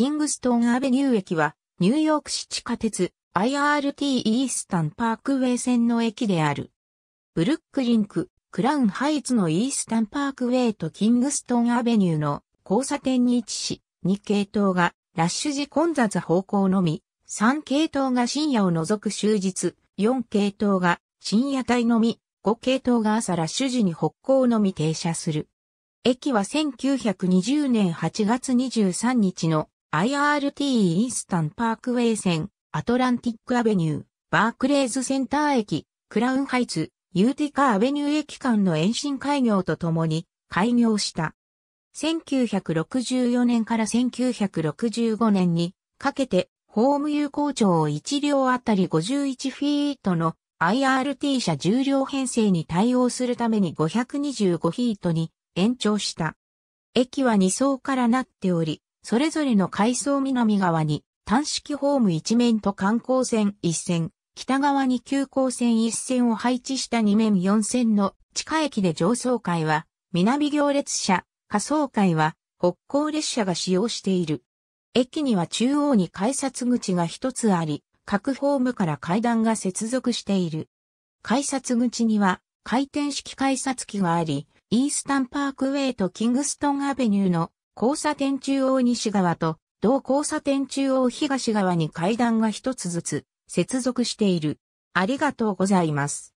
キングストンアベニュー駅は、ニューヨーク市地下鉄 IRT イースタンパークウェイ線の駅である。ブルックリンク、クラウンハイツのイースタンパークウェイとキングストンアベニューの交差点に位置し、2系統がラッシュ時混雑方向のみ、3系統が深夜を除く終日、4系統が深夜帯のみ、5系統が朝ラッシュ時に北行のみ停車する。駅は1920年8月23日の IRT インスタンパークウェイ線、アトランティックアベニュー、バークレーズセンター駅、クラウンハイツ、ユーティカアベニュー駅間の延伸開業とともに開業した。1964年から1965年にかけて、ホーム有効長1両あたり51フィートの IRT 車重量編成に対応するために525フィートに延長した。駅は2層からなっており、それぞれの海層南側に単式ホーム1面と観光船1線、北側に急行線1線を配置した2面4線の地下駅で上層階は南行列車、下層階は北港列車が使用している。駅には中央に改札口が一つあり、各ホームから階段が接続している。改札口には回転式改札機があり、イースタンパークウェイとキングストンアベニューの交差点中央西側と同交差点中央東側に階段が一つずつ接続している。ありがとうございます。